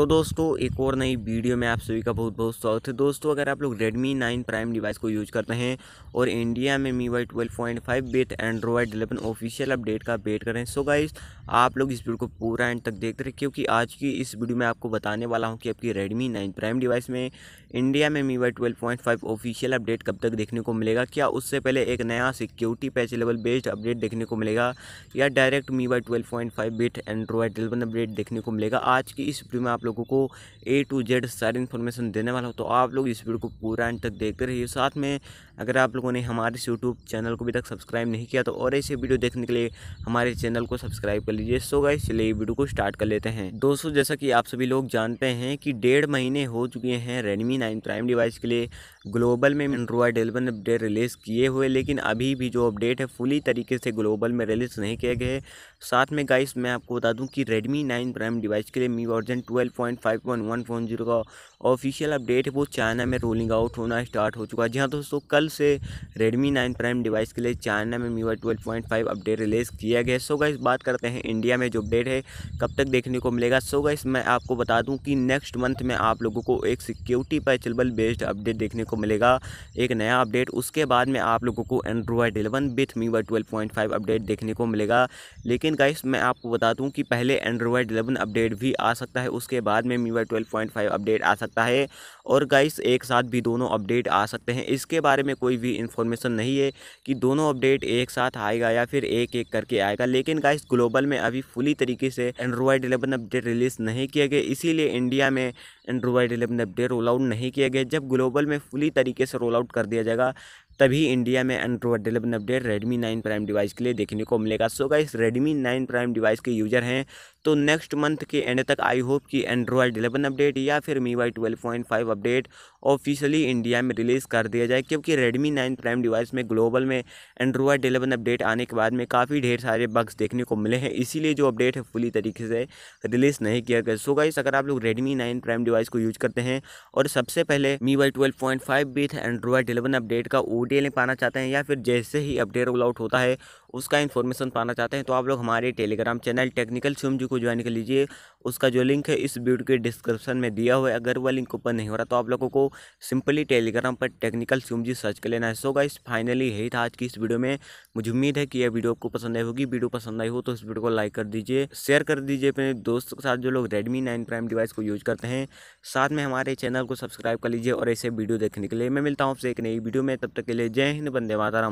तो दोस्तों एक और नई वीडियो में आप सभी का बहुत बहुत स्वागत है दोस्तों अगर आप लोग Redmi 9 प्राइम डिवाइस को यूज करते हैं और इंडिया में MIUI twelve point five based Android eleven official update का वेट करें सो गाइज आप लोग इस वीडियो को पूरा एंड तक देखते रहे क्योंकि आज की इस वीडियो में आपको बताने वाला हूँ कि आपकी रेडमी नाइन प्राइम डिवाइस में इंडिया में MIUI twelve point five official update कब तक देखने को मिलेगा क्या उससे पहले एक नया security patch level based update देखने को मिलेगा या direct MIUI twelve point five based Android eleven update देखने को मिलेगा आज की इस वीडियो में आप लोग लोगों को ए टू जेड सारी इन्फॉर्मेशन देने वाला हूँ तो आप लोग इस वीडियो को पूरा एंड तक देखते रहिए साथ में अगर आप लोगों ने हमारे यूट्यूब चैनल को अभी तक सब्सक्राइब नहीं किया तो और ऐसे वीडियो देखने के लिए हमारे चैनल को सब्सक्राइब कर लीजिए सो गाइस चलिए वीडियो को स्टार्ट कर लेते हैं दोस्तों जैसा कि आप सभी लोग जानते हैं कि डेढ़ महीने हो चुके हैं रेडमी नाइन प्राइम डिवाइस के लिए ग्लोबल में एंड्रॉयड एलेवन अपडेट रिलीज़ किए हुए लेकिन अभी भी जो अपडेट है फुली तरीके से ग्लोबल में रिलीज़ नहीं किए गए साथ में गाइस मैं आपको बता दूँ कि रेडमी नाइन प्राइम डिवाइस के लिए मी वर्जन जीरो का ऑफिशियल अपडेट है वो चाइना में रोलिंग आउट होना स्टार्ट हो चुका है जी हाँ दोस्तों कल से रेडमी नाइन प्राइम डिवाइस के लिए चाइना में MIUI twelve point five update release किया गया सो गाइस बात करते हैं इंडिया में जो अपडेट है कब तक देखने को मिलेगा सो गाइस मैं आपको बता दूं कि नेक्स्ट मंथ में आप लोगों को एक सिक्योरिटी पैचलबल बेस्ड अपडेट देखने को मिलेगा एक नया अपडेट उसके बाद में आप लोगों को Android eleven with MIUI twelve point five update देखने को मिलेगा लेकिन गाइस मैं आपको बता दूँ कि पहले एंड्रॉयड एलेवन अपडेट भी आ सकता है उसके बाद में MIUI twelve point five update आ सकता है और गाइस एक साथ भी दोनों अपडेट आ सकते हैं इसके बारे में कोई भी इन्फॉर्मेशन नहीं है कि दोनों अपडेट एक साथ आएगा या फिर एक एक करके आएगा लेकिन गाइस ग्लोबल में अभी फुली तरीके से एंड्रॉयड एलेवन अपडेट रिलीज़ नहीं किए गए इसीलिए इंडिया में Android eleven update roll out नहीं किया गया जब ग्लोबल में फुली तरीके से रोल आउट कर दिया जाएगा तभी इंडिया में Android eleven update Redmi nine prime device के लिए देखने को मिलेगा so guys Redmi nine prime device के यूज़र हैं तो नेक्स्ट मंथ के एंड तक आई होप कि एंड्रॉयड इलेवन अपडेट या फिर MIUI twelve update officially India में रिलीज़ कर दिया जाए क्योंकि रेडमी नाइन प्राइम डिवाइस में ग्लोबल में एंड्रॉयड इलेवन अपडेट आने के बाद में काफ़ी ढेर सारे बग्स देखने को मिले हैं इसीलिए जो अपडेट है फुली तरीके से रिलीज़ नहीं किया गया सो गाइस अगर आप लोग रेडमी नाइन प्राइम डिवाइस को यूज करते हैं और सबसे पहले MIUI twelve point five with Android eleven update का ओ पाना चाहते हैं या फिर जैसे ही अपडेट रोल आउट होता है उसका इन्फॉर्मेशन पाना चाहते हैं तो आप लोग हमारे टेलीग्राम चैनल टेक्निकल सुमजू को ज्वाइन कर लीजिए उसका जो लिंक है इस वीडियो के डिस्क्रिप्शन में दिया हुआ है अगर वह लिंक ओपन नहीं हो रहा तो आप लोगों को सिंपली टेलीग्राम पर टेक्निकल स्यूम जी सर्च कर लेना है सो गाइस फाइनली यही था आज की इस वीडियो में मुझे उम्मीद है कि यह वीडियो आपको पसंद आई होगी वीडियो पसंद आई हो तो इस वीडियो को लाइक कर दीजिए शेयर कर दीजिए अपने दोस्तों के साथ जो लोग रेडमी नाइन प्राइम डिवाइस को यूज करते हैं साथ में हमारे चैनल को सब्सक्राइब कर लीजिए और ऐसे वीडियो देखने के लिए मैं मिलता हूँ आपसे एक नई वीडियो में तब तक के लिए जय हिंद बंदे माताराम